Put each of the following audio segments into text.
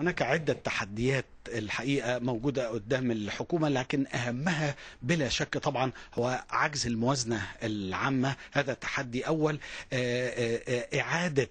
هناك عدة تحديات الحقيقه موجوده قدام الحكومه لكن اهمها بلا شك طبعا هو عجز الموازنه العامه هذا تحدي اول آه، آه، آه، اعاده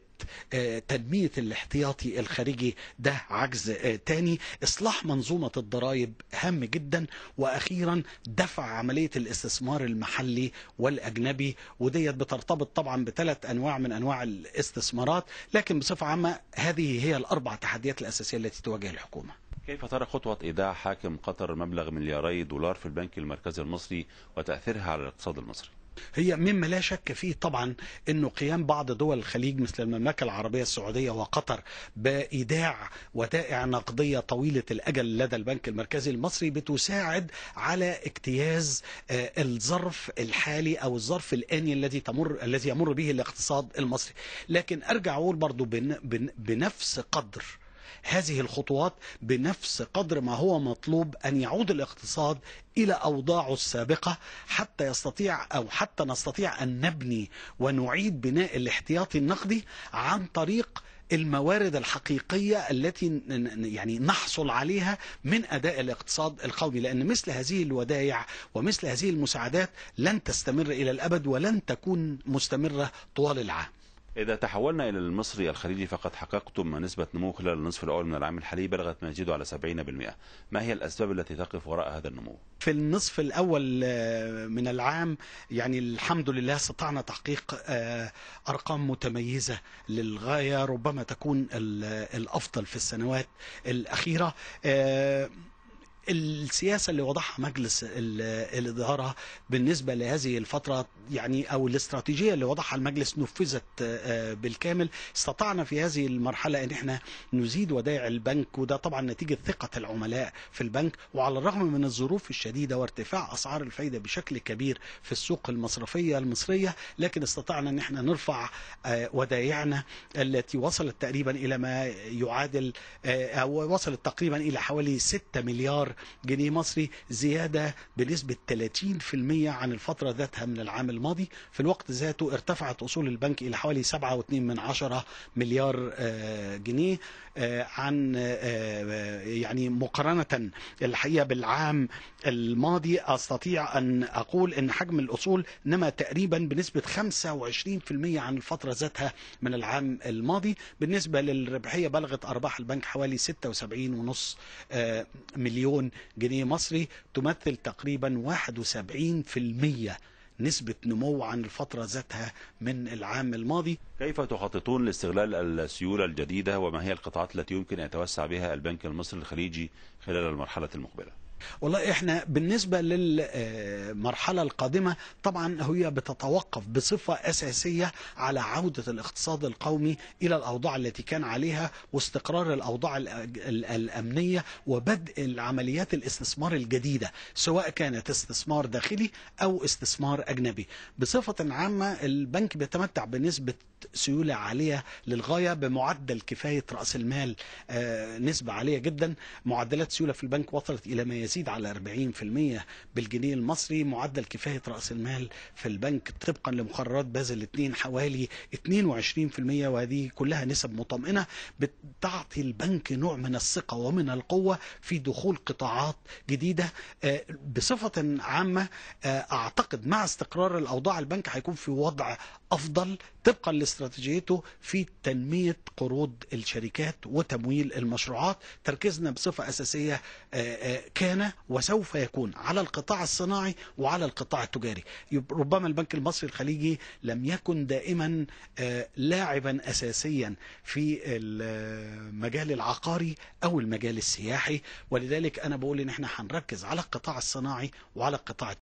تنمية الاحتياطي الخارجي ده عجز تاني إصلاح منظومة الضرائب هام جدا وأخيرا دفع عملية الاستثمار المحلي والأجنبي وديت بترتبط طبعا بثلاث أنواع من أنواع الاستثمارات لكن بصفة عامة هذه هي الأربع تحديات الأساسية التي تواجه الحكومة كيف ترى خطوة إيداع حاكم قطر مبلغ ملياري دولار في البنك المركزي المصري وتأثيرها على الاقتصاد المصري؟ هي مما لا شك فيه طبعا انه قيام بعض دول الخليج مثل المملكه العربيه السعوديه وقطر بايداع ودائع نقديه طويله الاجل لدى البنك المركزي المصري بتساعد على اجتياز آه، الظرف الحالي او الظرف الاني الذي تمر الذي يمر به الاقتصاد المصري لكن ارجع اقول برضه بنفس قدر هذه الخطوات بنفس قدر ما هو مطلوب أن يعود الاقتصاد إلى أوضاعه السابقة حتى يستطيع أو حتى نستطيع أن نبني ونعيد بناء الاحتياطي النقدي عن طريق الموارد الحقيقية التي يعني نحصل عليها من أداء الاقتصاد القومي لأن مثل هذه الودائع ومثل هذه المساعدات لن تستمر إلى الأبد ولن تكون مستمرة طوال العام إذا تحولنا إلى المصري الخليجي فقد حققتم نسبة نمو خلال النصف الأول من العام الحالي بلغت ما يزيد على 70% ما هي الأسباب التي تقف وراء هذا النمو؟ في النصف الأول آه، من العام يعني الحمد لله استطعنا تحقيق آه، أرقام متميزة للغاية ربما تكون الأفضل في السنوات الأخيرة آه، السياسة اللي وضعها مجلس الإدارة بالنسبة لهذه الفترة يعني أو الاستراتيجية اللي وضعها المجلس نفذت آه، بالكامل استطعنا في هذه المرحلة أن احنا نزيد ودائع البنك وده طبعا نتيجة ثقة العملاء في البنك وعلى الرغم من الظروف الشديدة وارتفاع أسعار الفايدة بشكل كبير في السوق المصرفية المصرية لكن استطعنا أن احنا نرفع آه، ودائعنا التي وصلت تقريبا إلى ما يعادل آه، أو وصلت تقريبا إلى حوالي 6 مليار مليار جنيه مصري زيادة بنسبة 30% عن الفترة ذاتها من العام الماضي في الوقت ذاته ارتفعت أصول البنك إلى حوالي 7.2 من عشرة مليار آه، جنيه آه، عن آه، يعني مقارنة الحقيقة بالعام الماضي أستطيع أن أقول أن حجم الأصول نما تقريبا بنسبة 25% عن الفترة ذاتها من العام الماضي بالنسبة للربحية بلغت أرباح البنك حوالي 76.5 مليون مليون جنيه مصري تمثل تقريبا 71% نسبة نمو عن الفترة ذاتها من العام الماضي كيف تخططون لاستغلال السيولة الجديدة وما هي القطاعات التي يمكن أن يتوسع بها البنك المصري الخليجي خلال المرحلة المقبلة؟ والله احنا بالنسبة للمرحلة القادمة طبعا هي بتتوقف بصفة أساسية على عودة الاقتصاد القومي إلى الأوضاع التي كان عليها واستقرار الأوضاع الأمنية وبدء العمليات الاستثمار الجديدة سواء كانت استثمار داخلي أو استثمار أجنبي بصفة عامة البنك بيتمتع بنسبة سيولة عالية للغاية بمعدل كفاية رأس المال آه، نسبة عالية جدا معدلات سيولة في البنك وصلت إلى ما يزيد على 40% بالجنيه المصري معدل كفاية رأس المال في البنك طبقا لمقررات بازل 2 حوالي 22% وهذه كلها نسب مطمئنة بتعطي البنك نوع من الثقة ومن القوة في دخول قطاعات جديدة آه، بصفة عامة آه، أعتقد مع استقرار الأوضاع البنك هيكون في وضع أفضل طبقا لاستراتيجيته في تنمية قروض الشركات وتمويل المشروعات تركيزنا بصفة أساسية آه، كان كان وسوف يكون على القطاع الصناعي وعلى القطاع التجاري ربما البنك المصري الخليجي لم يكن دائما آه، لاعبا أساسيا في المجال العقاري أو المجال السياحي ولذلك أنا بقول إن احنا هنركز على القطاع الصناعي وعلى القطاع